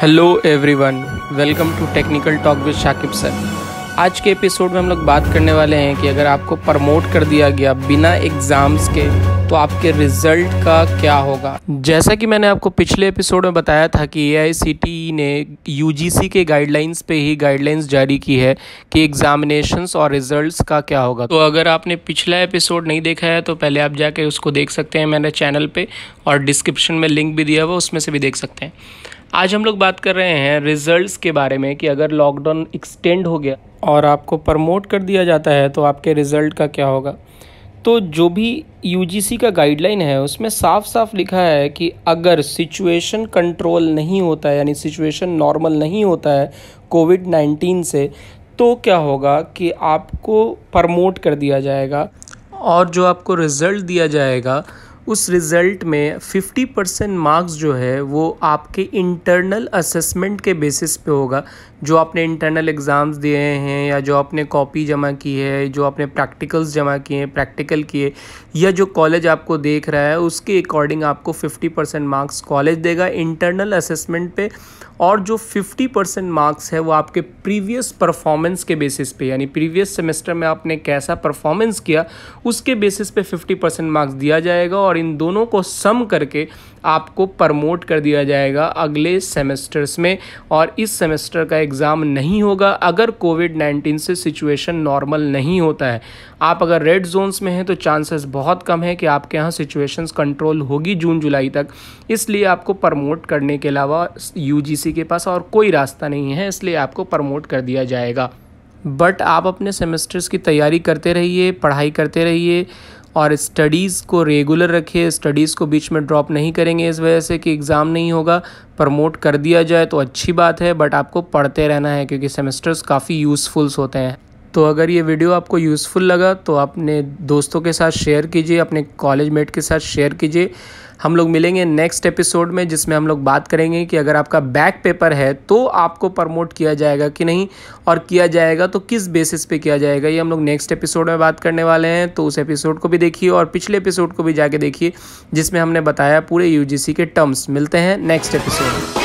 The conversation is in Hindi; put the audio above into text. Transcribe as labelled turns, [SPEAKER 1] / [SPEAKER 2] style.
[SPEAKER 1] hello everyone welcome to technical talk with Shakib sir आज के एपिसोड में हम लोग बात करने वाले हैं कि अगर आपको प्रमोट कर दिया गया बिना एग्ज़ाम्स के तो आपके रिजल्ट का क्या होगा जैसा कि मैंने आपको पिछले एपिसोड में बताया था कि ए e ने यू के गाइडलाइंस पे ही गाइडलाइंस जारी की है कि एग्जामिनेशन और रिज़ल्ट का क्या होगा तो अगर आपने पिछला एपिसोड नहीं देखा है तो पहले आप जाके उसको देख सकते हैं मैंने चैनल पर और डिस्क्रिप्शन में लिंक भी दिया हुआ उसमें से भी देख सकते हैं आज हम लोग बात कर रहे हैं रिजल्ट्स के बारे में कि अगर लॉकडाउन एक्सटेंड हो गया और आपको प्रमोट कर दिया जाता है तो आपके रिज़ल्ट का क्या होगा तो जो भी यू का गाइडलाइन है उसमें साफ साफ लिखा है कि अगर सिचुएशन कंट्रोल नहीं होता है यानी सिचुएशन नॉर्मल नहीं होता है कोविड नाइन्टीन से तो क्या होगा कि आपको प्रमोट कर दिया जाएगा और जो आपको रिज़ल्ट दिया जाएगा उस रिज़ल्ट में 50 परसेंट मार्क्स जो है वो आपके इंटरनल असेसमेंट के बेसिस पे होगा जो आपने इंटरनल एग्ज़ाम्स दिए हैं या जो आपने कॉपी जमा की है जो आपने प्रैक्टिकल्स जमा किए हैं प्रैक्टिकल किए या जो कॉलेज आपको देख रहा है उसके अकॉर्डिंग आपको 50 परसेंट मार्क्स कॉलेज देगा इंटरनल असेसमेंट पे और जो 50 परसेंट मार्क्स है वो आपके प्रीवियस परफॉर्मेंस के बेसिस पे यानी प्रीवियस सेमेस्टर में आपने कैसा परफॉर्मेंस किया उसके बेसिस पे 50 परसेंट मार्क्स दिया जाएगा और और इन दोनों को सम करके आपको प्रमोट कर दिया जाएगा अगले सेमेस्टर्स में और इस सेमेस्टर का एग्ज़ाम नहीं होगा अगर कोविड नाइन्टीन से सिचुएशन नॉर्मल नहीं होता है आप अगर रेड जोन्स में हैं तो चांसेस बहुत कम है कि आपके यहाँ सिचुएशंस कंट्रोल होगी जून जुलाई तक इसलिए आपको प्रमोट करने के अलावा यूजीसी के पास और कोई रास्ता नहीं है इसलिए आपको प्रमोट कर दिया जाएगा बट आप अपने सेमेस्टर्स की तैयारी करते रहिए पढ़ाई करते रहिए और स्टडीज़ को रेगुलर रखिए स्टडीज़ को बीच में ड्रॉप नहीं करेंगे इस वजह से कि एग्ज़ाम नहीं होगा प्रमोट कर दिया जाए तो अच्छी बात है बट आपको पढ़ते रहना है क्योंकि सेमेस्टर्स काफ़ी यूज़फुल्स होते हैं तो अगर ये वीडियो आपको यूज़फुल लगा तो अपने दोस्तों के साथ शेयर कीजिए अपने कॉलेज मेट के साथ शेयर कीजिए हम लोग मिलेंगे नेक्स्ट एपिसोड में जिसमें हम लोग बात करेंगे कि अगर आपका बैक पेपर है तो आपको प्रमोट किया जाएगा कि नहीं और किया जाएगा तो किस बेसिस पे किया जाएगा ये हम लोग नेक्स्ट एपिसोड में बात करने वाले हैं तो उस एपिसोड को भी देखिए और पिछले एपिसोड को भी जाके देखिए जिसमें हमने बताया पूरे यू के टर्म्स मिलते हैं नेक्स्ट एपिसोड में